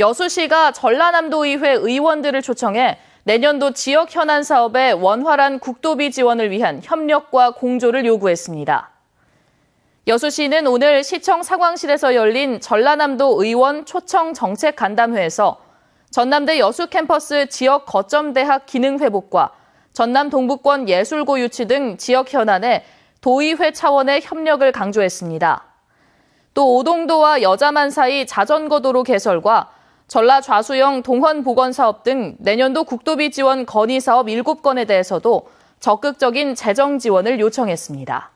여수시가 전라남도의회 의원들을 초청해 내년도 지역 현안 사업에 원활한 국도비 지원을 위한 협력과 공조를 요구했습니다. 여수시는 오늘 시청 상황실에서 열린 전라남도 의원 초청 정책 간담회에서 전남대 여수 캠퍼스 지역 거점 대학 기능 회복과 전남 동북권 예술고 유치 등 지역 현안에 도의회 차원의 협력을 강조했습니다. 또 오동도와 여자만 사이 자전거 도로 개설과 전라 좌수영 동원 복원 사업 등 내년도 국도비 지원 건의 사업 7건에 대해서도 적극적인 재정 지원을 요청했습니다.